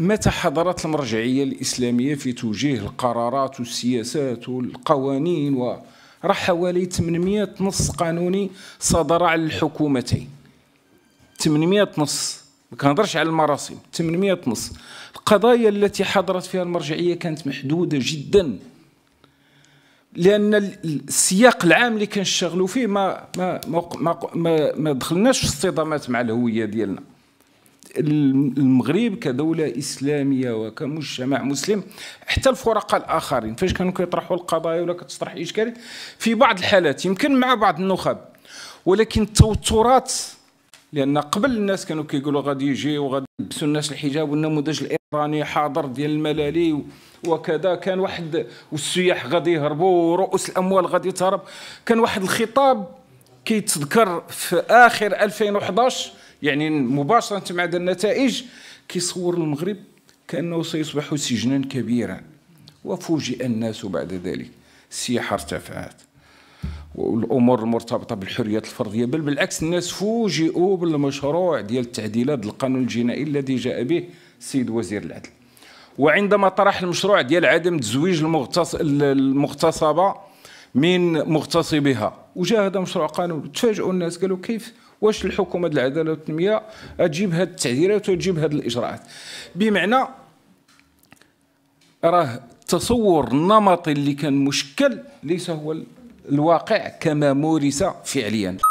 متى حضرت المرجعية الإسلامية في توجيه القرارات والسياسات والقوانين و راه حوالي 800 نص قانوني صدر على الحكومتين 800 نص ما كنهضرش على المراسم 800 نص القضايا التي حضرت فيها المرجعيه كانت محدوده جدا لان السياق العام اللي كنشتغلوا فيه ما ما ما ما, ما دخلناش في الصدامات مع الهويه ديالنا المغرب كدوله اسلاميه وكمجتمع مسلم حتى الفرقاء الاخرين فاش كانوا كيطرحوا القضايا ولا كتطرح اشكالات في بعض الحالات يمكن مع بعض النخب ولكن التوترات لان قبل الناس كانوا كيقولوا غادي يجي وغادي يلبسوا الناس الحجاب والنموذج الايراني حاضر ديال الملالي وكذا كان واحد والسياح غادي يهربوا ورؤوس الاموال غادي تهرب كان واحد الخطاب كيتذكر في اخر 2011 يعني مباشره مع النتائج كيصور المغرب كانه سيصبح سجنا كبيرا وفوجئ الناس بعد ذلك السياحه ارتفعت والامور المرتبطه بالحريات الفرديه بل بالعكس الناس فوجئوا بالمشروع ديال التعديلات القانون الجنائي الذي جاء به السيد وزير العدل وعندما طرح المشروع ديال عدم تزويج المغتصبه من مغتصبها وجاء هذا مشروع قانون تفاجئوا الناس قالوا كيف واش الحكومه ديال العداله والتنميه تجيب هذه التعديلات وتجيب هذه الاجراءات بمعنى راه التصور النمطي اللي كان مشكل ليس هو الواقع كما مورس فعليا